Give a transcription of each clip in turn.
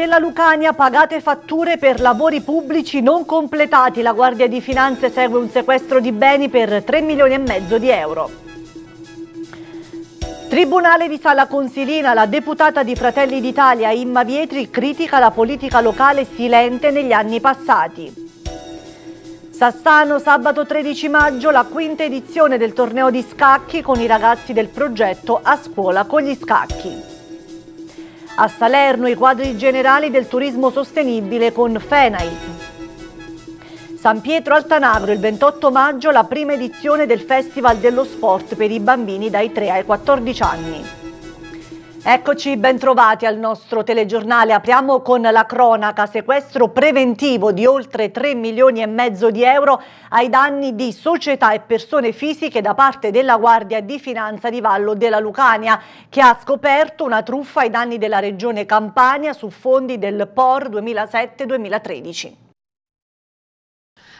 della Lucania pagate fatture per lavori pubblici non completati. La Guardia di Finanze segue un sequestro di beni per 3 milioni e mezzo di euro. Tribunale di Sala Consilina, la deputata di Fratelli d'Italia Imma Vietri critica la politica locale silente negli anni passati. Sassano, sabato 13 maggio, la quinta edizione del torneo di scacchi con i ragazzi del progetto A Scuola con gli Scacchi. A Salerno i quadri generali del turismo sostenibile con FENAI. San Pietro Altanagro, il 28 maggio, la prima edizione del Festival dello Sport per i bambini dai 3 ai 14 anni. Eccoci bentrovati al nostro telegiornale. Apriamo con la cronaca. Sequestro preventivo di oltre 3 milioni e mezzo di euro ai danni di società e persone fisiche da parte della Guardia di Finanza di Vallo della Lucania, che ha scoperto una truffa ai danni della regione Campania su fondi del POR 2007-2013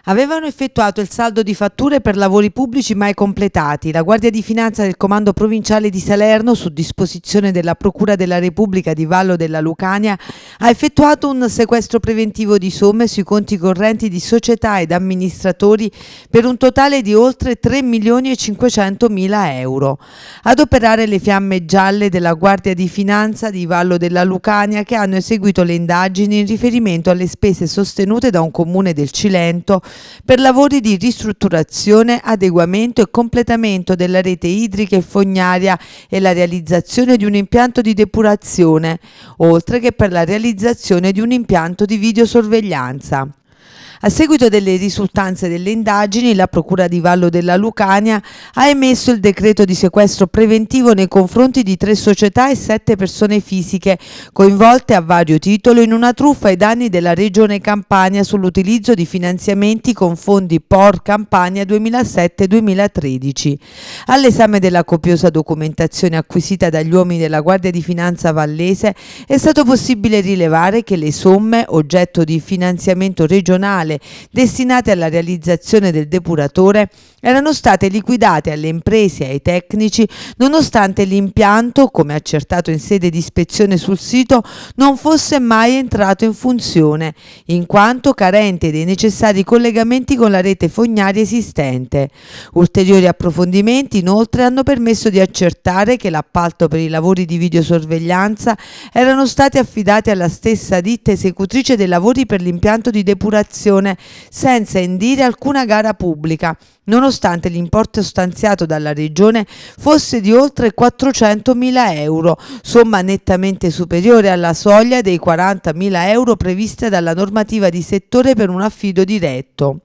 avevano effettuato il saldo di fatture per lavori pubblici mai completati. La Guardia di Finanza del Comando Provinciale di Salerno, su disposizione della Procura della Repubblica di Vallo della Lucania, ha effettuato un sequestro preventivo di somme sui conti correnti di società ed amministratori per un totale di oltre 3 milioni e 500 mila euro. Ad operare le fiamme gialle della Guardia di Finanza di Vallo della Lucania che hanno eseguito le indagini in riferimento alle spese sostenute da un comune del Cilento per lavori di ristrutturazione, adeguamento e completamento della rete idrica e fognaria e la realizzazione di un impianto di depurazione, oltre che per la realizzazione di un impianto di videosorveglianza. A seguito delle risultanze delle indagini, la Procura di Vallo della Lucania ha emesso il decreto di sequestro preventivo nei confronti di tre società e sette persone fisiche coinvolte a vario titolo in una truffa ai danni della Regione Campania sull'utilizzo di finanziamenti con fondi POR Campania 2007-2013. All'esame della copiosa documentazione acquisita dagli uomini della Guardia di Finanza Vallese è stato possibile rilevare che le somme oggetto di finanziamento regionale statale destinate alla realizzazione del depuratore erano state liquidate alle imprese e ai tecnici nonostante l'impianto, come accertato in sede di ispezione sul sito, non fosse mai entrato in funzione, in quanto carente dei necessari collegamenti con la rete fognaria esistente. Ulteriori approfondimenti inoltre hanno permesso di accertare che l'appalto per i lavori di videosorveglianza erano stati affidati alla stessa ditta esecutrice dei lavori per l'impianto di depurazione costruzione senza indire alcuna gara pubblica, nonostante l'importo stanziato dalla Regione fosse di oltre 400.000 euro, somma nettamente superiore alla soglia dei 40.000 euro prevista dalla normativa di settore per un affido diretto.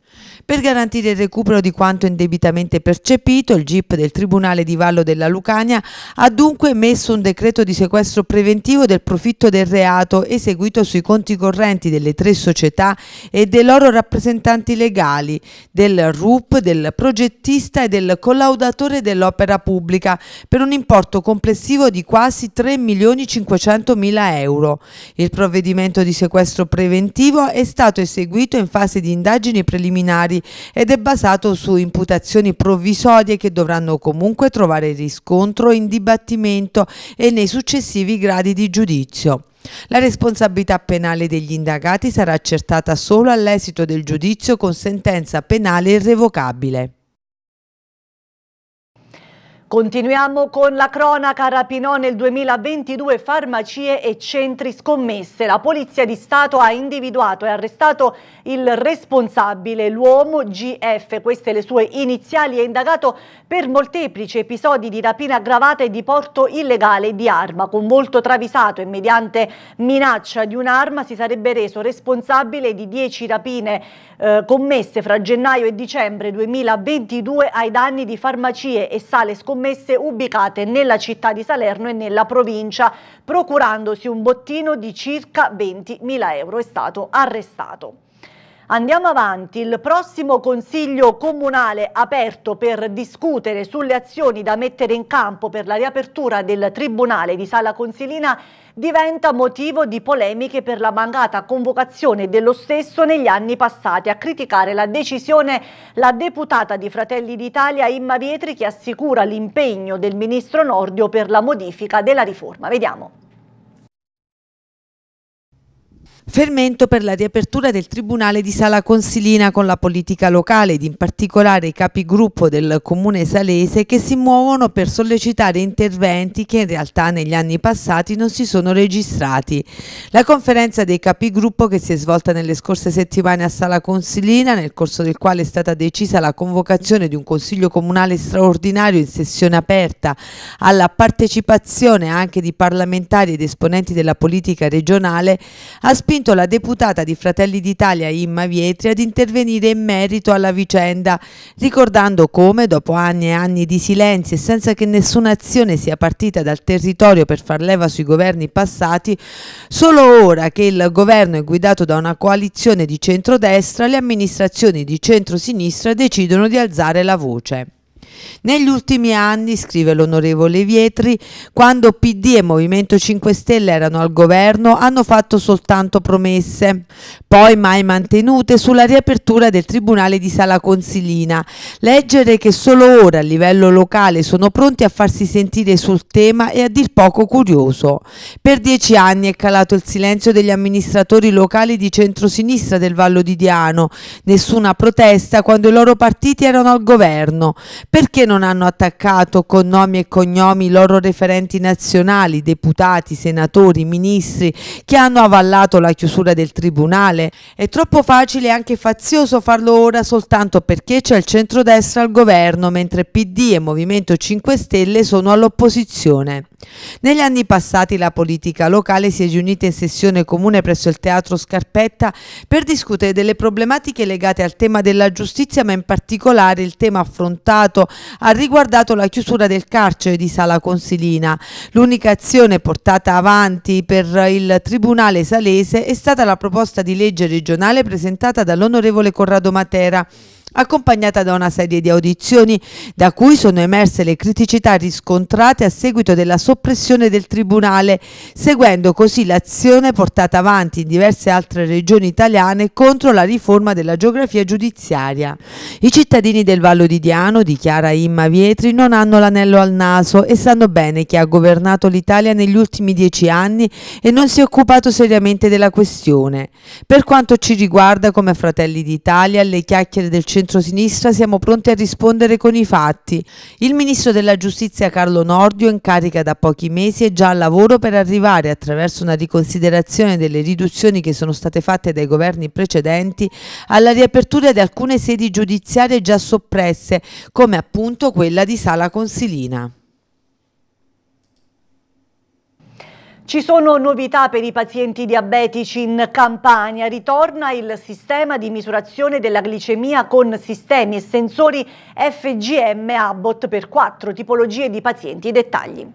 Per garantire il recupero di quanto indebitamente percepito, il GIP del Tribunale di Vallo della Lucania ha dunque emesso un decreto di sequestro preventivo del profitto del reato eseguito sui conti correnti delle tre società e dei loro rappresentanti legali, del RUP, del progettista e del collaudatore dell'opera pubblica, per un importo complessivo di quasi 3.500.000 euro. Il provvedimento di sequestro preventivo è stato eseguito in fase di indagini preliminari preliminari ed è basato su imputazioni provvisorie che dovranno comunque trovare riscontro in dibattimento e nei successivi gradi di giudizio. La responsabilità penale degli indagati sarà accertata solo all'esito del giudizio con sentenza penale irrevocabile. Continuiamo con la cronaca Rapinò nel 2022 farmacie e centri scommesse. La Polizia di Stato ha individuato e arrestato il responsabile, l'uomo GF, queste le sue iniziali, è indagato per molteplici episodi di rapina aggravata e di porto illegale di arma. Con volto travisato e mediante minaccia di un'arma si sarebbe reso responsabile di 10 rapine eh, commesse fra gennaio e dicembre 2022 ai danni di farmacie e sale scommesse scommesse ubicate nella città di Salerno e nella provincia, procurandosi un bottino di circa 20.000 euro. È stato arrestato. Andiamo avanti, il prossimo Consiglio Comunale aperto per discutere sulle azioni da mettere in campo per la riapertura del Tribunale di Sala Consilina diventa motivo di polemiche per la mancata convocazione dello stesso negli anni passati. A criticare la decisione la deputata di Fratelli d'Italia Imma Vietri che assicura l'impegno del ministro Nordio per la modifica della riforma. Vediamo. Fermento per la riapertura del Tribunale di Sala Consilina con la politica locale ed in particolare i capigruppo del Comune Salese che si muovono per sollecitare interventi che in realtà negli anni passati non si sono registrati. La conferenza dei capigruppo che si è svolta nelle scorse settimane a Sala Consilina, nel corso del quale è stata decisa la convocazione di un Consiglio Comunale straordinario in sessione aperta alla partecipazione anche di parlamentari ed esponenti della politica regionale, ha spinto spinto la deputata di Fratelli d'Italia Imma Vietri ad intervenire in merito alla vicenda, ricordando come dopo anni e anni di silenzio e senza che nessuna azione sia partita dal territorio per far leva sui governi passati, solo ora che il governo è guidato da una coalizione di centrodestra, le amministrazioni di centrosinistra decidono di alzare la voce. Negli ultimi anni, scrive l'onorevole Vietri, quando PD e Movimento 5 Stelle erano al governo hanno fatto soltanto promesse, poi mai mantenute sulla riapertura del Tribunale di Sala Consilina. Leggere che solo ora a livello locale sono pronti a farsi sentire sul tema è a dir poco curioso. Per dieci anni è calato il silenzio degli amministratori locali di centrosinistra del Vallo di Diano, nessuna protesta quando i loro partiti erano al governo. Per perché non hanno attaccato con nomi e cognomi i loro referenti nazionali, deputati, senatori, ministri che hanno avallato la chiusura del tribunale? È troppo facile e anche fazioso farlo ora soltanto perché c'è il centrodestra al governo, mentre PD e Movimento 5 Stelle sono all'opposizione. Negli anni passati la politica locale si è riunita in sessione comune presso il Teatro Scarpetta per discutere delle problematiche legate al tema della giustizia, ma in particolare il tema affrontato ha riguardato la chiusura del carcere di Sala Consilina. L'unica azione portata avanti per il Tribunale Salese è stata la proposta di legge regionale presentata dall'onorevole Corrado Matera accompagnata da una serie di audizioni da cui sono emerse le criticità riscontrate a seguito della soppressione del Tribunale, seguendo così l'azione portata avanti in diverse altre regioni italiane contro la riforma della geografia giudiziaria. I cittadini del Vallo di Diano, dichiara Imma Vietri, non hanno l'anello al naso e sanno bene chi ha governato l'Italia negli ultimi dieci anni e non si è occupato seriamente della questione. Per quanto ci riguarda come Fratelli d'Italia, le chiacchiere del centro centrosinistra siamo pronti a rispondere con i fatti. Il ministro della giustizia Carlo Nordio in carica da pochi mesi è già al lavoro per arrivare attraverso una riconsiderazione delle riduzioni che sono state fatte dai governi precedenti alla riapertura di alcune sedi giudiziarie già soppresse come appunto quella di Sala Consilina. Ci sono novità per i pazienti diabetici in Campania. Ritorna il sistema di misurazione della glicemia con sistemi e sensori FGM Abbott per quattro tipologie di pazienti. dettagli.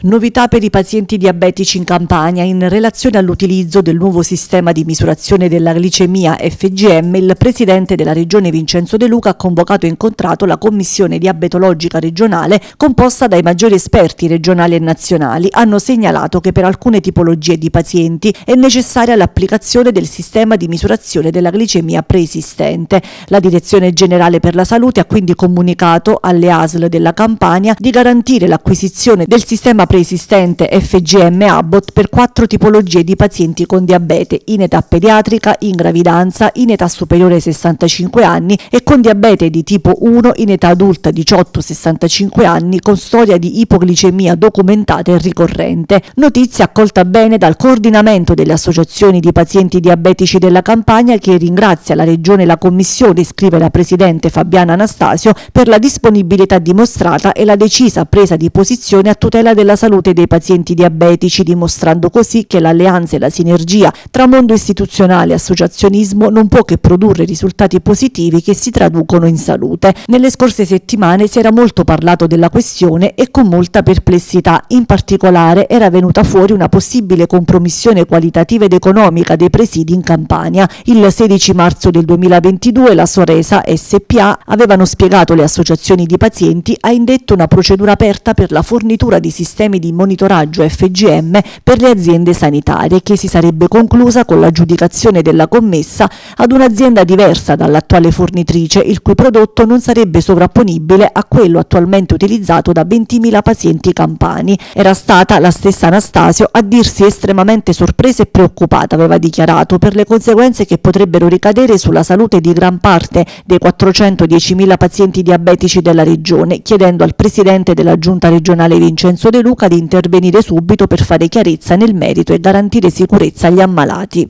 Novità per i pazienti diabetici in Campania. In relazione all'utilizzo del nuovo sistema di misurazione della glicemia FGM, il presidente della regione Vincenzo De Luca ha convocato e incontrato la commissione diabetologica regionale composta dai maggiori esperti regionali e nazionali. Hanno segnalato che per alcune tipologie di pazienti è necessaria l'applicazione del sistema di misurazione della glicemia preesistente. La Direzione Generale per la Salute ha quindi comunicato alle ASL della Campania di garantire l'acquisizione del sistema preesistente FGM Abbott per quattro tipologie di pazienti con diabete in età pediatrica, in gravidanza, in età superiore ai 65 anni e con diabete di tipo 1 in età adulta 18-65 anni con storia di ipoglicemia documentata e ricorrente. Notizia accolta bene dal coordinamento delle associazioni di pazienti diabetici della campagna che ringrazia la Regione e la Commissione, scrive la Presidente Fabiana Anastasio, per la disponibilità dimostrata e la decisa presa di posizione a tutela della salute dei pazienti diabetici, dimostrando così che l'alleanza e la sinergia tra mondo istituzionale e associazionismo non può che produrre risultati positivi che si traducono in salute. Nelle scorse settimane si era molto parlato della questione e con molta perplessità, in particolare era venuta fuori una possibile compromissione qualitativa ed economica dei presidi in Campania. Il 16 marzo del 2022 la Soresa SPA avevano spiegato le associazioni di pazienti ha indetto una procedura aperta per la fornitura di sistemi sistemi di monitoraggio FGM per le aziende sanitarie che si sarebbe conclusa con l'aggiudicazione della commessa ad un'azienda diversa dall'attuale fornitrice il cui prodotto non sarebbe sovrapponibile a quello attualmente utilizzato da 20.000 pazienti campani. Era stata la stessa Anastasio a dirsi estremamente sorpresa e preoccupata, aveva dichiarato, per le conseguenze che potrebbero ricadere sulla salute di gran parte dei 410.000 pazienti diabetici della regione, chiedendo al presidente della giunta regionale Vincenzo De Luca Luca di intervenire subito per fare chiarezza nel merito e garantire sicurezza agli ammalati.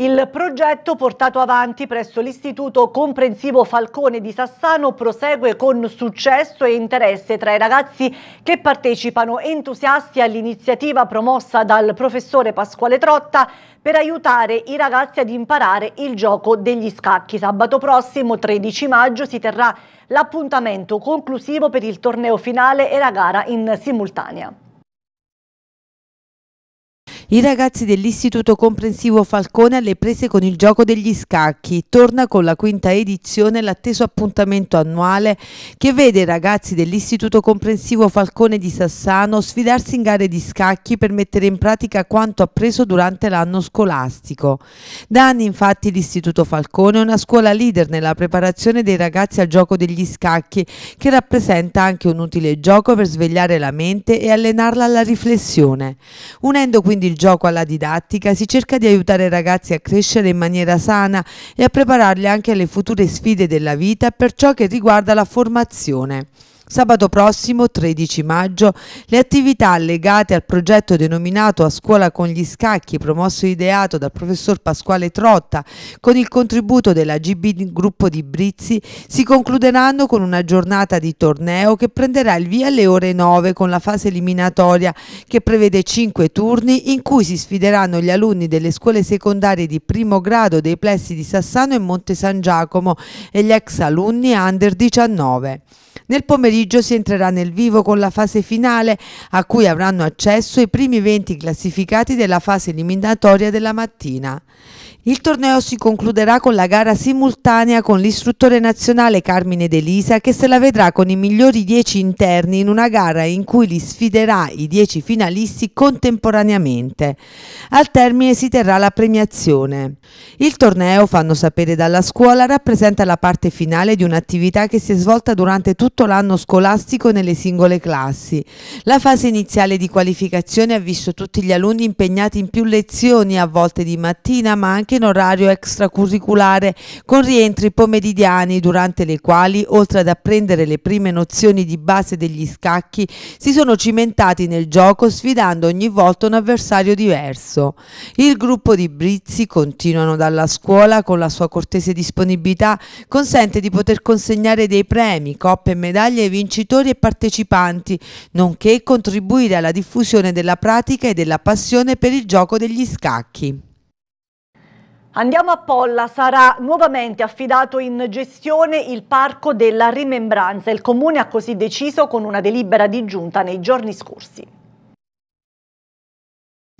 Il progetto portato avanti presso l'Istituto Comprensivo Falcone di Sassano prosegue con successo e interesse tra i ragazzi che partecipano entusiasti all'iniziativa promossa dal professore Pasquale Trotta per aiutare i ragazzi ad imparare il gioco degli scacchi. Sabato prossimo, 13 maggio, si terrà l'appuntamento conclusivo per il torneo finale e la gara in simultanea. I ragazzi dell'Istituto Comprensivo Falcone alle prese con il gioco degli scacchi. Torna con la quinta edizione l'atteso appuntamento annuale che vede i ragazzi dell'Istituto Comprensivo Falcone di Sassano sfidarsi in gare di scacchi per mettere in pratica quanto appreso durante l'anno scolastico. Da anni infatti l'Istituto Falcone è una scuola leader nella preparazione dei ragazzi al gioco degli scacchi che rappresenta anche un utile gioco per svegliare la mente e allenarla alla riflessione. Unendo quindi il gioco alla didattica si cerca di aiutare i ragazzi a crescere in maniera sana e a prepararli anche alle future sfide della vita per ciò che riguarda la formazione. Sabato prossimo, 13 maggio, le attività legate al progetto denominato A scuola con gli scacchi, promosso e ideato dal professor Pasquale Trotta, con il contributo della GB Gruppo di Brizzi, si concluderanno con una giornata di torneo che prenderà il via alle ore 9 con la fase eliminatoria che prevede 5 turni in cui si sfideranno gli alunni delle scuole secondarie di primo grado dei plessi di Sassano e Monte San Giacomo e gli ex alunni under 19. Nel pomeriggio pomeriggio si entrerà nel vivo con la fase finale a cui avranno accesso i primi 20 classificati della fase eliminatoria della mattina. Il torneo si concluderà con la gara simultanea con l'istruttore nazionale Carmine De Lisa che se la vedrà con i migliori 10 interni in una gara in cui li sfiderà i 10 finalisti contemporaneamente. Al termine si terrà la premiazione. Il torneo, fanno sapere dalla scuola, rappresenta la parte finale di un'attività che si è svolta durante tutto l'anno scolastico nelle singole classi. La fase iniziale di qualificazione ha visto tutti gli alunni impegnati in più lezioni, a volte di mattina ma anche anche in orario extracurriculare con rientri pomeridiani durante le quali, oltre ad apprendere le prime nozioni di base degli scacchi, si sono cimentati nel gioco sfidando ogni volta un avversario diverso. Il gruppo di Brizzi, continuano dalla scuola con la sua cortese disponibilità, consente di poter consegnare dei premi, coppe e medaglie ai vincitori e partecipanti, nonché contribuire alla diffusione della pratica e della passione per il gioco degli scacchi. Andiamo a Polla, sarà nuovamente affidato in gestione il Parco della Rimembranza. Il Comune ha così deciso con una delibera di giunta nei giorni scorsi.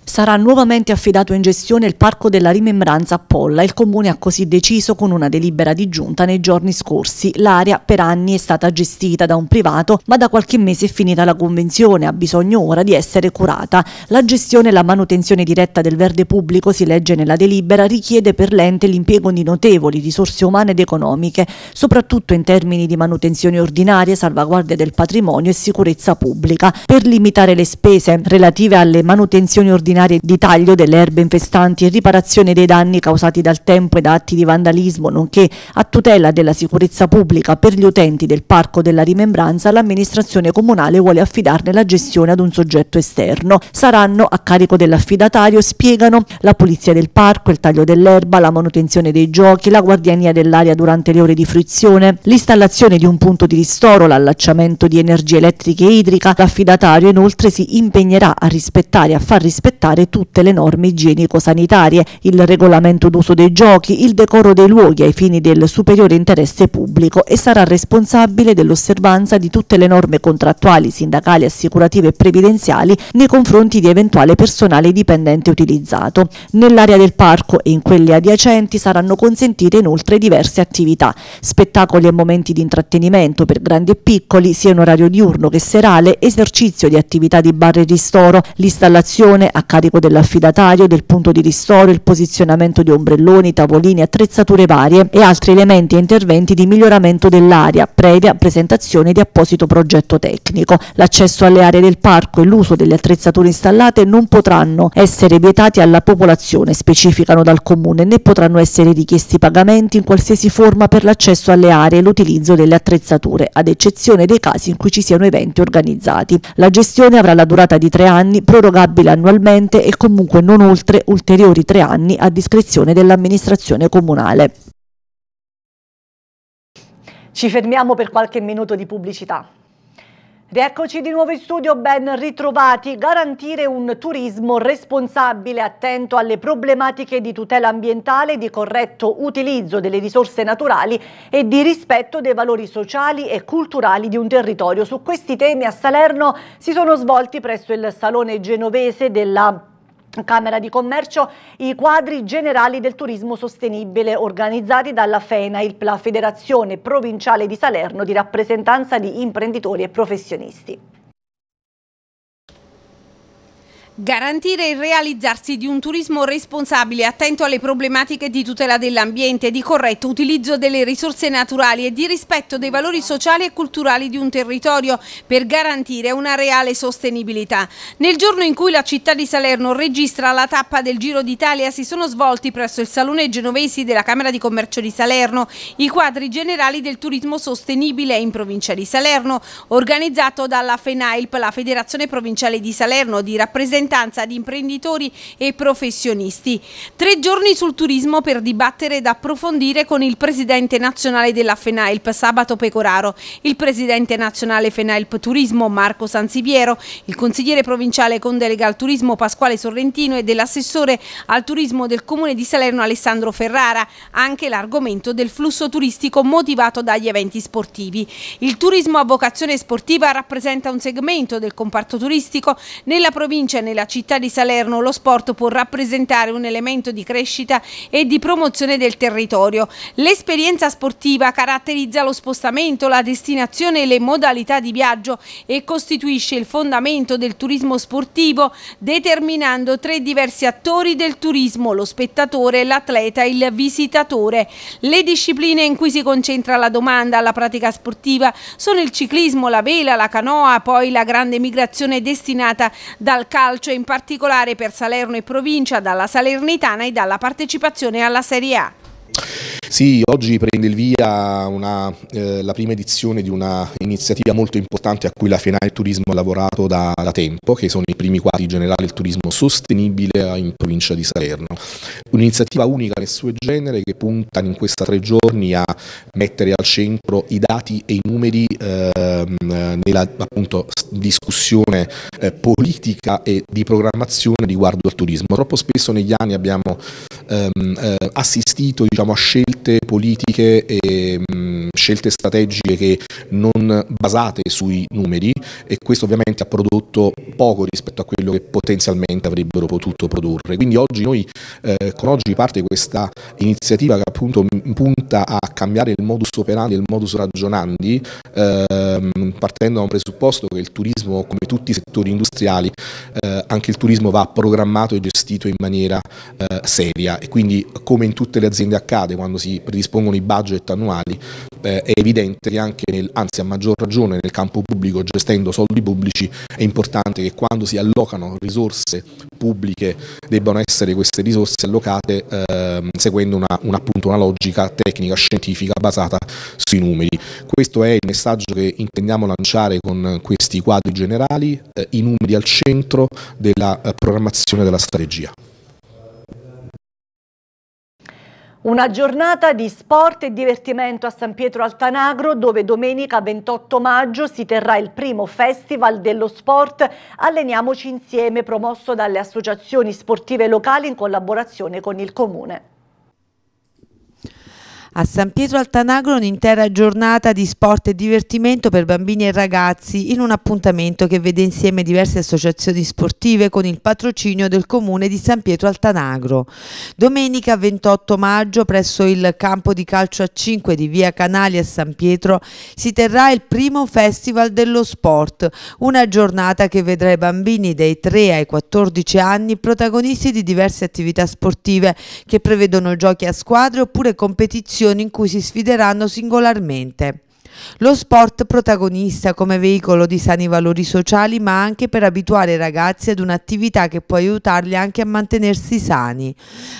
Sarà nuovamente affidato in gestione il Parco della Rimembranza a Polla. Il Comune ha così deciso con una delibera di giunta nei giorni scorsi. L'area per anni è stata gestita da un privato, ma da qualche mese è finita la convenzione, ha bisogno ora di essere curata. La gestione e la manutenzione diretta del verde pubblico, si legge nella delibera, richiede per l'ente l'impiego di notevoli risorse umane ed economiche, soprattutto in termini di manutenzione ordinaria, salvaguardia del patrimonio e sicurezza pubblica. Per limitare le spese relative alle manutenzioni ordinarie, straordinarie di taglio delle erbe infestanti e riparazione dei danni causati dal tempo e da atti di vandalismo, nonché a tutela della sicurezza pubblica per gli utenti del Parco della Rimembranza, l'amministrazione comunale vuole affidarne la gestione ad un soggetto esterno. Saranno a carico dell'affidatario, spiegano, la pulizia del parco, il taglio dell'erba, la manutenzione dei giochi, la guardiania dell'aria durante le ore di fruizione, l'installazione di un punto di ristoro, l'allacciamento di energia elettrica e idrica. L'affidatario inoltre si impegnerà a rispettare e a far rispettare rispettare tutte le norme igienico-sanitarie, il regolamento d'uso dei giochi, il decoro dei luoghi ai fini del superiore interesse pubblico e sarà responsabile dell'osservanza di tutte le norme contrattuali, sindacali, assicurative e previdenziali nei confronti di eventuale personale dipendente utilizzato. Nell'area del parco e in quelle adiacenti saranno consentite inoltre diverse attività, spettacoli e momenti di intrattenimento per grandi e piccoli, sia in orario diurno che serale, esercizio di attività di bar e ristoro, l'installazione, a carico dell'affidatario, del punto di ristoro, il posizionamento di ombrelloni, tavolini, attrezzature varie e altri elementi e interventi di miglioramento dell'area, previa presentazione di apposito progetto tecnico. L'accesso alle aree del parco e l'uso delle attrezzature installate non potranno essere vietati alla popolazione, specificano dal Comune, né potranno essere richiesti pagamenti in qualsiasi forma per l'accesso alle aree e l'utilizzo delle attrezzature, ad eccezione dei casi in cui ci siano eventi organizzati. La gestione avrà la durata di tre anni, prorogabile annualmente vigente e comunque non oltre ulteriori tre anni a discrezione dell'amministrazione comunale. Ci fermiamo per qualche minuto di pubblicità. Rieccoci di nuovo in studio, ben ritrovati. Garantire un turismo responsabile, attento alle problematiche di tutela ambientale, di corretto utilizzo delle risorse naturali e di rispetto dei valori sociali e culturali di un territorio. Su questi temi a Salerno si sono svolti presso il Salone Genovese della Camera di Commercio i quadri generali del turismo sostenibile organizzati dalla FENAIL, la Federazione Provinciale di Salerno di rappresentanza di imprenditori e professionisti. Garantire il realizzarsi di un turismo responsabile, attento alle problematiche di tutela dell'ambiente, di corretto utilizzo delle risorse naturali e di rispetto dei valori sociali e culturali di un territorio per garantire una reale sostenibilità. Nel giorno in cui la città di Salerno registra la tappa del Giro d'Italia si sono svolti presso il Salone Genovesi della Camera di Commercio di Salerno i quadri generali del turismo sostenibile in provincia di Salerno, organizzato dalla FENAILP, la Federazione Provinciale di Salerno di rappresentanti rappresentanza di imprenditori e professionisti. Tre giorni sul turismo per dibattere ed approfondire con il presidente nazionale della FENAILP, Sabato Pecoraro, il presidente nazionale FENAILP Turismo, Marco Sansiviero, il consigliere provinciale con delega al turismo, Pasquale Sorrentino e dell'assessore al turismo del comune di Salerno, Alessandro Ferrara, anche l'argomento del flusso turistico motivato dagli eventi sportivi. Il turismo a vocazione sportiva rappresenta un segmento del comparto turistico nella provincia e nella la città di Salerno lo sport può rappresentare un elemento di crescita e di promozione del territorio. L'esperienza sportiva caratterizza lo spostamento, la destinazione e le modalità di viaggio e costituisce il fondamento del turismo sportivo determinando tre diversi attori del turismo, lo spettatore, l'atleta e il visitatore. Le discipline in cui si concentra la domanda alla pratica sportiva sono il ciclismo, la vela, la canoa, poi la grande migrazione destinata dal calcio calcio, in particolare per Salerno e provincia, dalla Salernitana e dalla partecipazione alla Serie A. Sì, oggi prende il via una, eh, la prima edizione di un'iniziativa molto importante a cui la FENA turismo ha lavorato da, da, tempo, che sono i primi quadri generali del turismo sostenibile in provincia di Salerno. Un'iniziativa unica nel suo genere che punta in questi tre giorni a mettere al centro i dati e i numeri eh, nella appunto, discussione eh, politica e di programmazione riguardo al turismo. Troppo spesso negli anni abbiamo ehm, eh, assistito diciamo, a scelte scelte politiche e mm, scelte strategiche che non basate sui numeri e questo ovviamente ha prodotto poco rispetto a quello che potenzialmente avrebbero potuto produrre. Quindi oggi noi eh, con oggi parte questa iniziativa che appunto punta a cambiare il modus operandi il modus ragionandi ehm, partendo da un presupposto che il turismo come tutti i settori industriali eh, anche il turismo va programmato e gestito in maniera eh, seria e quindi come in tutte le aziende accade quando si si predispongono i budget annuali, eh, è evidente che anche, nel, anzi a maggior ragione nel campo pubblico, gestendo soldi pubblici, è importante che quando si allocano risorse pubbliche debbano essere queste risorse allocate eh, seguendo una, un, appunto, una logica tecnica, scientifica basata sui numeri. Questo è il messaggio che intendiamo lanciare con questi quadri generali, eh, i numeri al centro della eh, programmazione della strategia. Una giornata di sport e divertimento a San Pietro Altanagro dove domenica 28 maggio si terrà il primo festival dello sport Alleniamoci insieme promosso dalle associazioni sportive locali in collaborazione con il comune. A San Pietro Altanagro un'intera giornata di sport e divertimento per bambini e ragazzi in un appuntamento che vede insieme diverse associazioni sportive con il patrocinio del comune di San Pietro Altanagro. Domenica 28 maggio presso il campo di calcio a 5 di via Canali a San Pietro si terrà il primo festival dello sport, una giornata che vedrà i bambini dai 3 ai 14 anni protagonisti di diverse attività sportive che prevedono giochi a squadre oppure competizioni competizioni in cui si sfideranno singolarmente. Lo sport protagonista come veicolo di sani valori sociali ma anche per abituare i ragazzi ad un'attività che può aiutarli anche a mantenersi sani.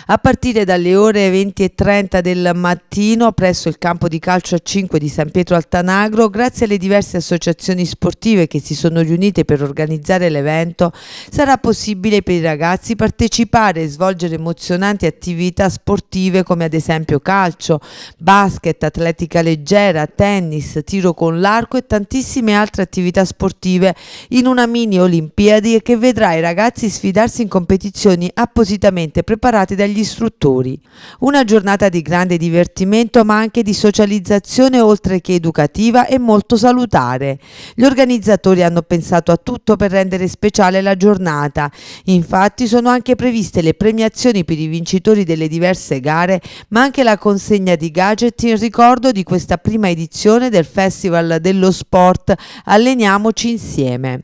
A partire dalle ore 20 e 30 del mattino presso il campo di calcio a 5 di San Pietro Altanagro, grazie alle diverse associazioni sportive che si sono riunite per organizzare l'evento, sarà possibile per i ragazzi partecipare e svolgere emozionanti attività sportive come ad esempio calcio, basket, atletica leggera, tennis, tennis, tiro con l'arco e tantissime altre attività sportive in una mini Olimpiadi che vedrà i ragazzi sfidarsi in competizioni appositamente preparate dagli istruttori. Una giornata di grande divertimento ma anche di socializzazione oltre che educativa e molto salutare. Gli organizzatori hanno pensato a tutto per rendere speciale la giornata. Infatti sono anche previste le premiazioni per i vincitori delle diverse gare ma anche la consegna di gadget in ricordo di questa prima edizione edizione del Festival dello Sport Alleniamoci insieme.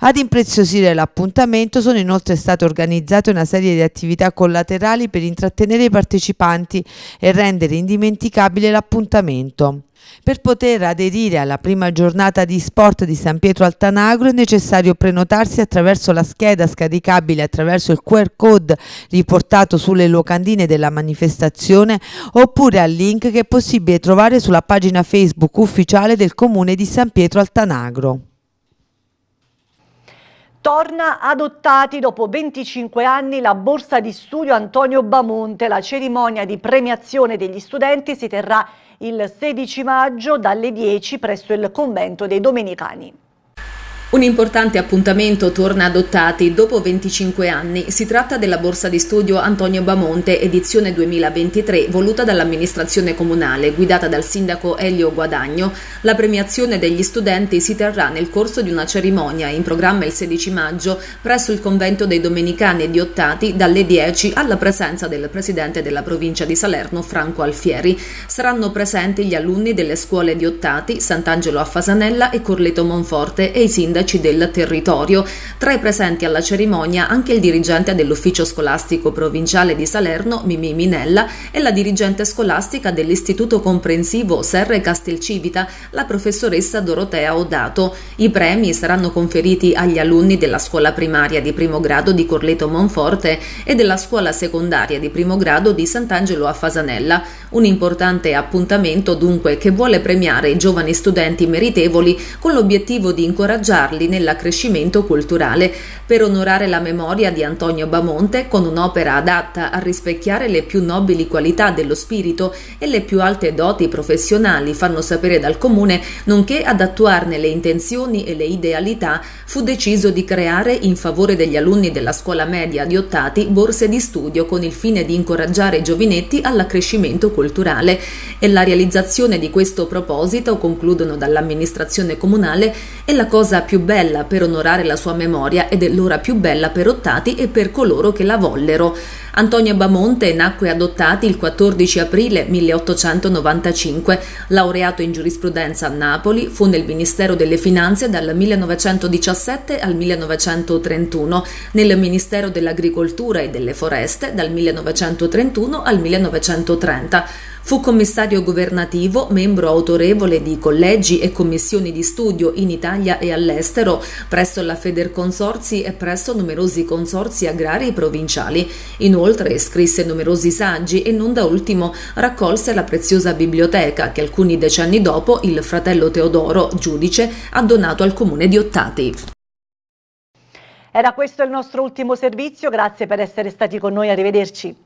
Ad impreziosire l'appuntamento sono inoltre state organizzate una serie di attività collaterali per intrattenere i partecipanti e rendere indimenticabile l'appuntamento. Per poter aderire alla prima giornata di sport di San Pietro Altanagro è necessario prenotarsi attraverso la scheda scaricabile attraverso il QR code riportato sulle locandine della manifestazione oppure al link che è possibile trovare sulla pagina Facebook ufficiale del Comune di San Pietro Altanagro. Torna adottati dopo 25 anni la borsa di studio Antonio Bamonte. La cerimonia di premiazione degli studenti si terrà in il 16 maggio dalle 10 presso il convento dei Domenicani. Un importante appuntamento torna adottati dopo 25 anni. Si tratta della borsa di studio Antonio Bamonte, edizione 2023, voluta dall'amministrazione comunale, guidata dal sindaco Elio Guadagno. La premiazione degli studenti si terrà nel corso di una cerimonia in programma il 16 maggio presso il convento dei Domenicani di Ottati dalle 10 alla presenza del presidente della provincia di Salerno Franco Alfieri. Saranno presenti gli alunni delle scuole di Ottati, Sant'Angelo a Fasanella e Corleto Monforte e i sindaci sindaci del territorio. Tra i presenti alla cerimonia anche il dirigente dell'ufficio scolastico provinciale di Salerno, Mimì Minella, e la dirigente scolastica dell'istituto comprensivo Serre Castelcivita, la professoressa Dorotea Odato. I premi saranno conferiti agli alunni della scuola primaria di primo grado di Corleto Monforte e della scuola secondaria di primo grado di Sant'Angelo a Fasanella. Un importante appuntamento dunque che vuole premiare i giovani studenti meritevoli con l'obiettivo di incoraggiare aiutarli nell'accrescimento culturale per onorare la memoria di Antonio Bamonte con un'opera adatta a rispecchiare le più nobili qualità dello spirito e le più alte doti professionali, fanno sapere dal comune, nonché ad attuarne le intenzioni e le idealità, fu deciso di creare in favore degli alunni della scuola media di Ottati borse di studio con il fine di incoraggiare i giovinetti all'accrescimento culturale e la realizzazione di questo proposito, concludono dall'amministrazione comunale, è la cosa più più bella per onorare la sua memoria ed è l'ora più bella per Ottati e per coloro che la vollero. Antonio Bamonte nacque ad Ottati il 14 aprile 1895, laureato in giurisprudenza a Napoli, fu nel Ministero delle Finanze dal 1917 al 1931, nel Ministero dell'Agricoltura e delle Foreste dal 1931 al 1930. Fu commissario governativo, membro autorevole di collegi e commissioni di studio in Italia e all'estero, presso la Federconsorzi e presso numerosi consorzi agrari provinciali. Inoltre scrisse numerosi saggi e non da ultimo raccolse la preziosa biblioteca che alcuni decenni dopo il fratello Teodoro, giudice, ha donato al comune di Ottati. Era questo il nostro ultimo servizio, grazie per essere stati con noi, arrivederci.